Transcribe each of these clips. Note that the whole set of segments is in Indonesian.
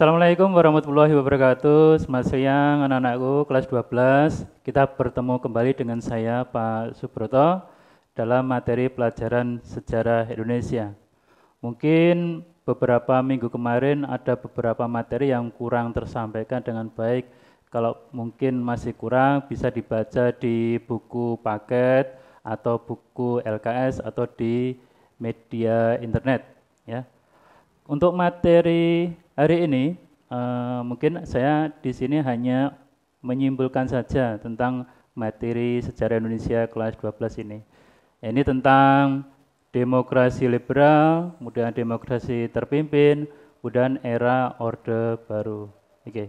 Assalamualaikum warahmatullahi wabarakatuh. Selamat siang anak-anakku kelas 12. Kita bertemu kembali dengan saya Pak Subroto dalam materi pelajaran sejarah Indonesia. Mungkin beberapa minggu kemarin ada beberapa materi yang kurang tersampaikan dengan baik. Kalau mungkin masih kurang bisa dibaca di buku paket atau buku LKS atau di media internet ya. Untuk materi hari ini uh, mungkin saya di sini hanya menyimpulkan saja tentang materi sejarah Indonesia kelas 12 ini. Ini tentang demokrasi liberal, kemudian demokrasi terpimpin, kemudian era Orde Baru. Oke,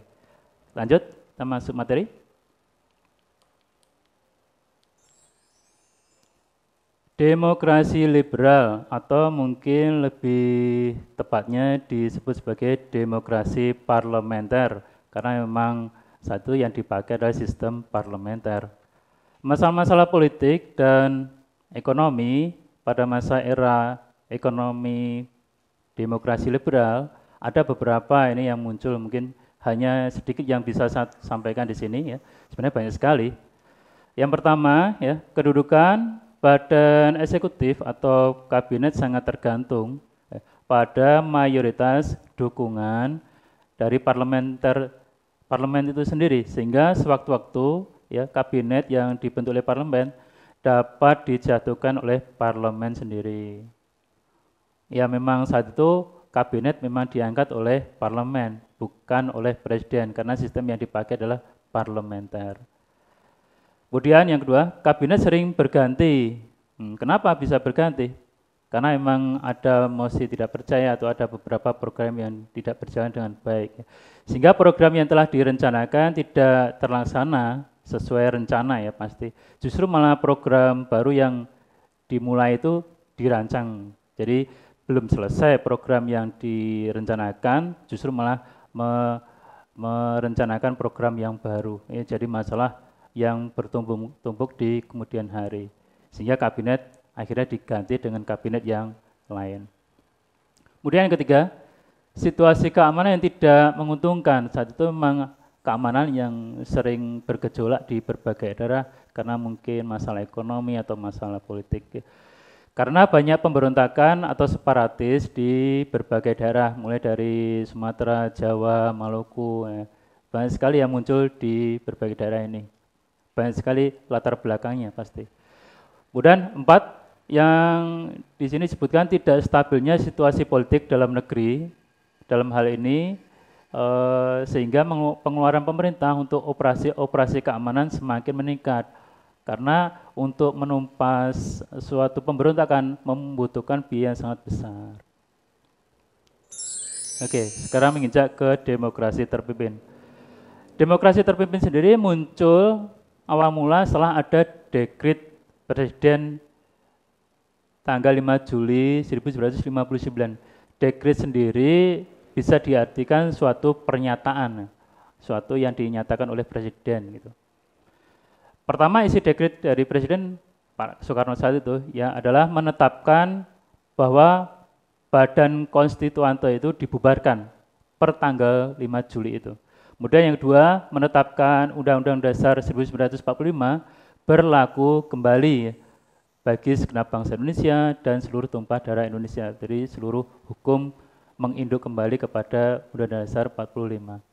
lanjut kita masuk materi. demokrasi liberal atau mungkin lebih tepatnya disebut sebagai demokrasi parlementer karena memang satu yang dipakai adalah sistem parlementer. Masalah-masalah politik dan ekonomi pada masa era ekonomi demokrasi liberal ada beberapa ini yang muncul mungkin hanya sedikit yang bisa saya sampaikan di sini ya. Sebenarnya banyak sekali. Yang pertama ya, kedudukan badan eksekutif atau kabinet sangat tergantung eh, pada mayoritas dukungan dari parlementer parlemen itu sendiri sehingga sewaktu-waktu ya kabinet yang dibentuk oleh parlemen dapat dijatuhkan oleh parlemen sendiri. Ya memang saat itu kabinet memang diangkat oleh parlemen bukan oleh presiden karena sistem yang dipakai adalah parlementer. Kemudian yang kedua, kabinet sering berganti. Hmm, kenapa bisa berganti? Karena memang ada mosi tidak percaya atau ada beberapa program yang tidak berjalan dengan baik. Ya. Sehingga program yang telah direncanakan tidak terlaksana sesuai rencana ya pasti. Justru malah program baru yang dimulai itu dirancang. Jadi belum selesai program yang direncanakan, justru malah me merencanakan program yang baru. Ya, jadi masalah yang bertumpuk-tumpuk di kemudian hari. Sehingga kabinet akhirnya diganti dengan kabinet yang lain. Kemudian yang ketiga, situasi keamanan yang tidak menguntungkan. Saat itu memang keamanan yang sering bergejolak di berbagai daerah karena mungkin masalah ekonomi atau masalah politik. Karena banyak pemberontakan atau separatis di berbagai daerah, mulai dari Sumatera, Jawa, Maluku, eh, banyak sekali yang muncul di berbagai daerah ini banyak sekali latar belakangnya pasti. Kemudian empat, yang di sini disebutkan tidak stabilnya situasi politik dalam negeri dalam hal ini eh, sehingga pengeluaran pemerintah untuk operasi-operasi keamanan semakin meningkat karena untuk menumpas suatu pemberontakan membutuhkan biaya yang sangat besar. Oke, sekarang menginjak ke demokrasi terpimpin. Demokrasi terpimpin sendiri muncul awal mula setelah ada dekrit Presiden tanggal 5 Juli 1959. Dekrit sendiri bisa diartikan suatu pernyataan, suatu yang dinyatakan oleh Presiden. Gitu. Pertama isi dekrit dari Presiden Pak Soekarno saat itu ya adalah menetapkan bahwa Badan Konstituante itu dibubarkan per tanggal 5 Juli itu. Kemudian yang kedua, menetapkan Undang-Undang Dasar 1945 berlaku kembali bagi segenap bangsa Indonesia dan seluruh tumpah darah Indonesia. Jadi seluruh hukum menginduk kembali kepada Undang-Undang Dasar 45.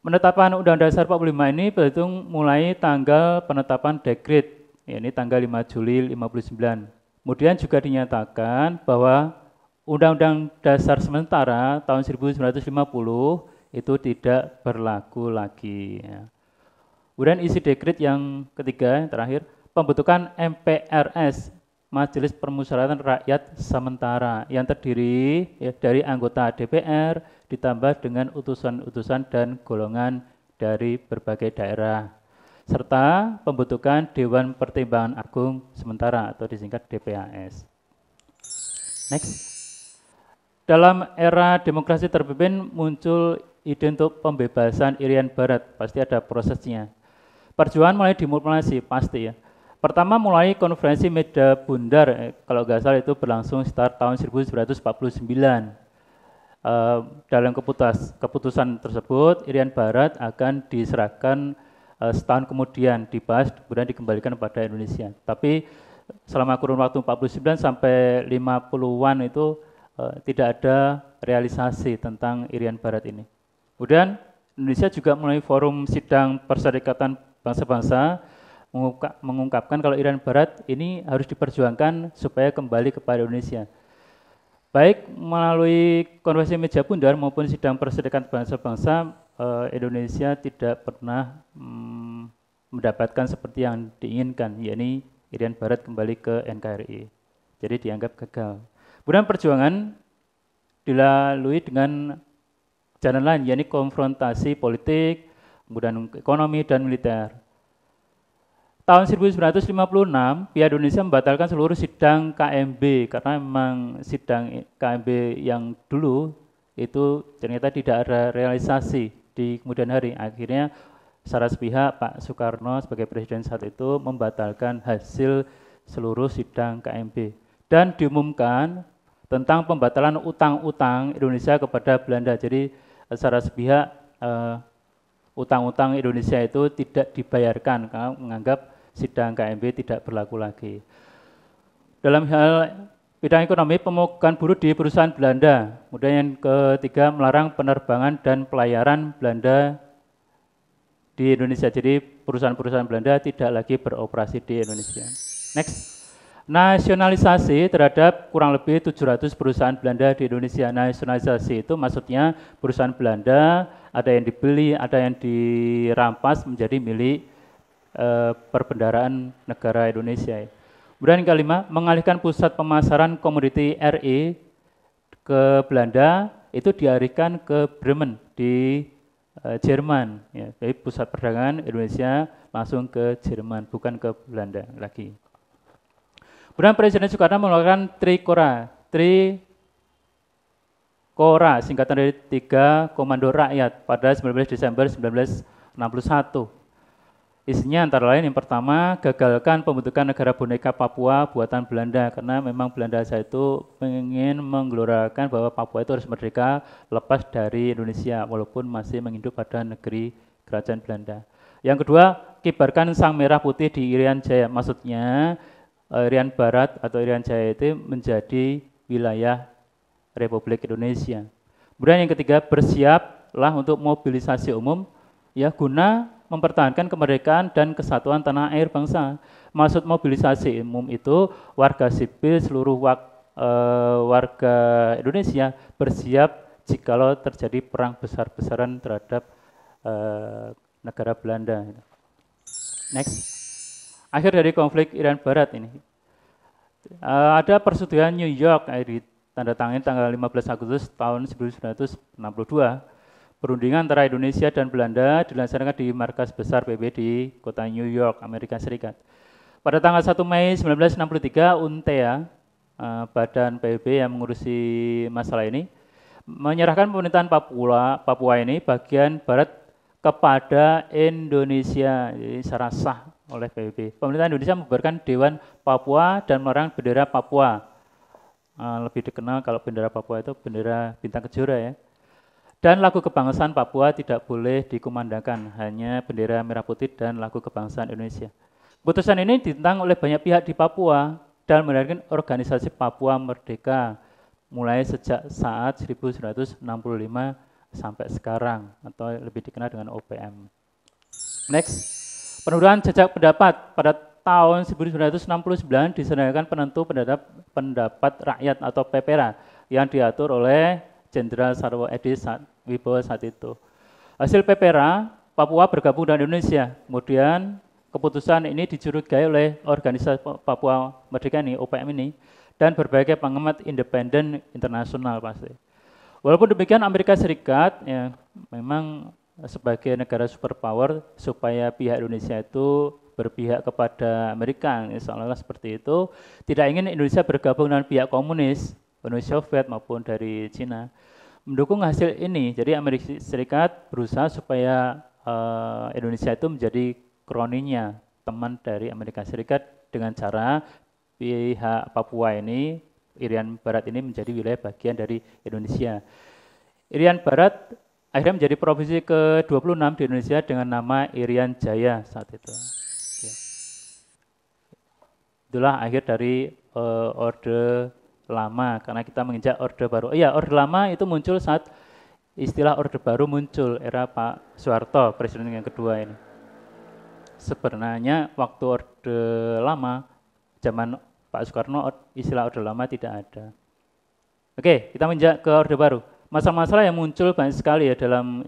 Penetapan Undang-Undang Dasar 45 ini berhitung mulai tanggal penetapan dekret, yakni tanggal 5 Juli 59. Kemudian juga dinyatakan bahwa Undang-Undang Dasar Sementara tahun 1950 itu tidak berlaku lagi. Ya. Kemudian isi dekrit yang ketiga, yang terakhir, pembentukan MPRS, Majelis Permusyawaratan Rakyat Sementara, yang terdiri ya, dari anggota DPR, ditambah dengan utusan-utusan dan golongan dari berbagai daerah, serta pembentukan Dewan Pertimbangan Agung Sementara atau disingkat DPAS. Next. Dalam era demokrasi terpimpin muncul ide untuk pembebasan Irian Barat, pasti ada prosesnya. Perjuangan mulai dimulai pasti ya. Pertama mulai konferensi media bundar, eh, kalau nggak salah itu berlangsung sekitar tahun 1949. Uh, eh, dalam keputus, keputusan tersebut, Irian Barat akan diserahkan uh, setahun kemudian, dibahas kemudian dikembalikan kepada Indonesia. Tapi selama kurun waktu 49 sampai 50-an itu uh, tidak ada realisasi tentang Irian Barat ini. Kemudian Indonesia juga melalui forum sidang perserikatan bangsa-bangsa mengungkapkan kalau Iran Barat ini harus diperjuangkan supaya kembali kepada Indonesia. Baik melalui konversi meja bundar maupun sidang perserikatan bangsa-bangsa, eh, Indonesia tidak pernah mm, mendapatkan seperti yang diinginkan, yakni Iran Barat kembali ke NKRI. Jadi dianggap gagal. Kemudian perjuangan dilalui dengan jalan lain, yakni konfrontasi politik, kemudian ekonomi, dan militer. Tahun 1956, pihak Indonesia membatalkan seluruh sidang KMB karena memang sidang KMB yang dulu itu ternyata tidak ada realisasi di kemudian hari. Akhirnya secara sepihak Pak Soekarno sebagai presiden saat itu membatalkan hasil seluruh sidang KMB dan diumumkan tentang pembatalan utang-utang Indonesia kepada Belanda. Jadi secara sepihak eh, utang-utang Indonesia itu tidak dibayarkan karena menganggap sidang KMB tidak berlaku lagi. Dalam hal bidang ekonomi, pemukulan buruh di perusahaan Belanda. Kemudian yang ketiga, melarang penerbangan dan pelayaran Belanda di Indonesia. Jadi perusahaan-perusahaan Belanda tidak lagi beroperasi di Indonesia. Next. Nasionalisasi terhadap kurang lebih 700 perusahaan Belanda di Indonesia. Nasionalisasi itu maksudnya perusahaan Belanda ada yang dibeli, ada yang dirampas menjadi milik e, perbendaraan negara Indonesia. Kemudian yang kelima, mengalihkan pusat pemasaran komoditi RI ke Belanda itu diarahkan ke Bremen di e, Jerman. Ya. Jadi pusat perdagangan Indonesia langsung ke Jerman, bukan ke Belanda lagi. Kemudian Presiden Soekarno mengeluarkan Trikora, Trikora singkatan dari tiga komando rakyat pada 19 Desember 1961. Isinya antara lain yang pertama, gagalkan pembentukan negara boneka Papua buatan Belanda, karena memang Belanda saat itu ingin menggelorakan bahwa Papua itu harus merdeka lepas dari Indonesia, walaupun masih menginduk pada negeri kerajaan Belanda. Yang kedua, kibarkan sang merah putih di Irian Jaya, maksudnya Irian eh, Barat atau Irian Jaya itu menjadi wilayah Republik Indonesia. Kemudian yang ketiga, bersiaplah untuk mobilisasi umum ya guna mempertahankan kemerdekaan dan kesatuan tanah air bangsa. Maksud mobilisasi umum itu warga sipil seluruh wak, e, warga Indonesia bersiap jikalau terjadi perang besar-besaran terhadap e, negara Belanda. Next akhir dari konflik Iran Barat ini. Uh, ada persetujuan New York eh, di tanda tangan tanggal 15 Agustus tahun 1962. Perundingan antara Indonesia dan Belanda dilaksanakan di markas besar PBB di kota New York, Amerika Serikat. Pada tanggal 1 Mei 1963, UNTEA, uh, badan PBB yang mengurusi masalah ini, menyerahkan pemerintahan Papua, Papua ini bagian barat kepada Indonesia. Jadi secara sah oleh PBB. Pemerintah Indonesia membubarkan Dewan Papua dan melarang bendera Papua. Eh, lebih dikenal kalau bendera Papua itu bendera bintang kejora ya. Dan lagu kebangsaan Papua tidak boleh dikumandangkan, hanya bendera merah putih dan lagu kebangsaan Indonesia. Putusan ini ditentang oleh banyak pihak di Papua dan melahirkan organisasi Papua Merdeka mulai sejak saat 1965 sampai sekarang atau lebih dikenal dengan OPM. Next. Penurunan jejak pendapat pada tahun 1969 disenangkan penentu pendapat, pendapat rakyat atau PPRA yang diatur oleh Jenderal Sarwo Edi saat, Wibowo saat itu. Hasil PPRA, Papua bergabung dengan Indonesia. Kemudian keputusan ini dijurigai oleh organisasi Papua Merdeka ini, OPM ini, dan berbagai pengamat independen internasional pasti. Walaupun demikian Amerika Serikat ya memang sebagai negara superpower supaya pihak Indonesia itu berpihak kepada Amerika, Insyaallah seperti itu. Tidak ingin Indonesia bergabung dengan pihak komunis, Uni Soviet maupun dari Cina. Mendukung hasil ini, jadi Amerika Serikat berusaha supaya uh, Indonesia itu menjadi kroninya, teman dari Amerika Serikat dengan cara pihak Papua ini, Irian Barat ini menjadi wilayah bagian dari Indonesia. Irian Barat Akhirnya menjadi provinsi ke-26 di Indonesia dengan nama Irian Jaya saat itu. Ya. Itulah akhir dari uh, Orde Lama, karena kita menginjak Orde Baru. iya, Orde Lama itu muncul saat istilah Orde Baru muncul, era Pak Soeharto, presiden yang kedua ini. Sebenarnya waktu Orde Lama, zaman Pak Soekarno, istilah Orde Lama tidak ada. Oke, kita menginjak ke Orde Baru masalah-masalah yang muncul banyak sekali ya dalam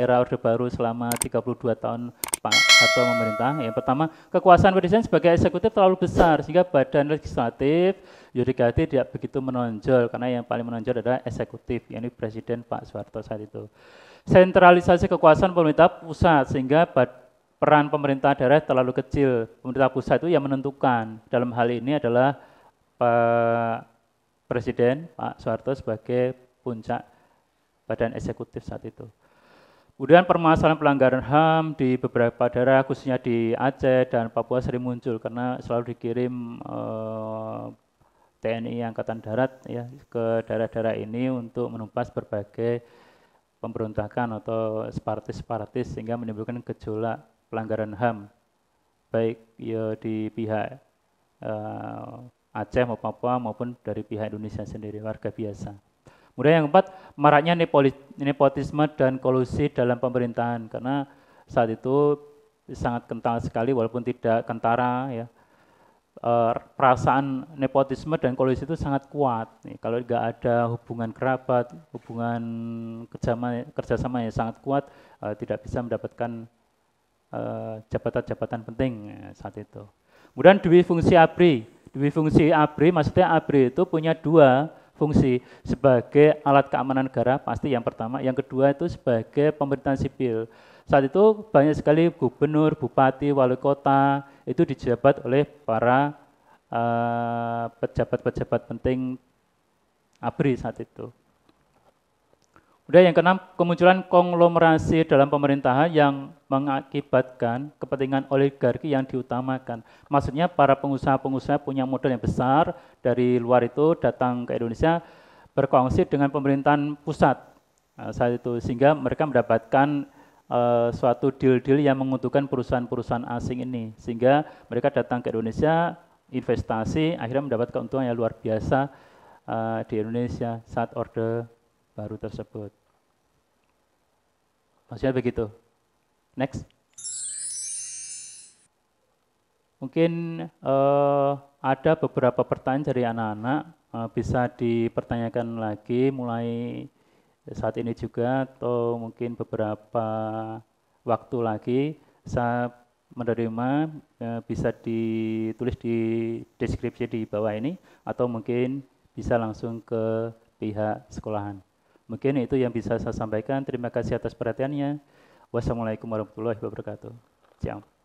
era Orde Baru selama 32 tahun Pak Harto memerintah. Yang pertama, kekuasaan presiden sebagai eksekutif terlalu besar sehingga badan legislatif, yudikatif tidak begitu menonjol karena yang paling menonjol adalah eksekutif, yakni presiden Pak Soeharto saat itu. Sentralisasi kekuasaan pemerintah pusat sehingga peran pemerintah daerah terlalu kecil. Pemerintah pusat itu yang menentukan. Dalam hal ini adalah Pak Presiden Pak Soeharto sebagai puncak badan eksekutif saat itu. Kemudian permasalahan pelanggaran HAM di beberapa daerah, khususnya di Aceh dan Papua sering muncul karena selalu dikirim eh, TNI Angkatan Darat ya ke daerah-daerah ini untuk menumpas berbagai pemberontakan atau separatis-separatis sehingga menimbulkan gejolak pelanggaran HAM baik ya, di pihak eh, Aceh maupun Papua maupun dari pihak Indonesia sendiri warga biasa. Kemudian yang keempat, maraknya nepotisme dan kolusi dalam pemerintahan karena saat itu sangat kental sekali walaupun tidak kentara ya. E, perasaan nepotisme dan kolusi itu sangat kuat. Nih, kalau nggak ada hubungan kerabat, hubungan kerjasama, kerjasama yang sangat kuat, e, tidak bisa mendapatkan e, jabatan-jabatan e, penting penting saat itu. Kemudian dwi fungsi abri, dwi fungsi abri maksudnya abri itu punya dua fungsi sebagai alat keamanan negara pasti yang pertama, yang kedua itu sebagai pemerintahan sipil. Saat itu banyak sekali gubernur, bupati, wali kota itu dijabat oleh para eh, pejabat-pejabat uh, penting ABRI saat itu. Kemudian yang keenam, kemunculan konglomerasi dalam pemerintahan yang mengakibatkan kepentingan oligarki yang diutamakan. Maksudnya para pengusaha-pengusaha punya modal yang besar dari luar itu datang ke Indonesia berkongsi dengan pemerintahan pusat nah, saat itu sehingga mereka mendapatkan uh, suatu deal-deal yang menguntungkan perusahaan-perusahaan asing ini sehingga mereka datang ke Indonesia investasi akhirnya mendapat keuntungan yang luar biasa uh, di Indonesia saat order baru tersebut. Maksudnya begitu. Next. Mungkin uh, ada beberapa pertanyaan dari anak-anak uh, bisa dipertanyakan lagi mulai saat ini juga atau mungkin beberapa waktu lagi saya menerima uh, bisa ditulis di deskripsi di bawah ini atau mungkin bisa langsung ke pihak sekolahan. Mungkin itu yang bisa saya sampaikan. Terima kasih atas perhatiannya. Wassalamualaikum warahmatullahi wabarakatuh. Ciao.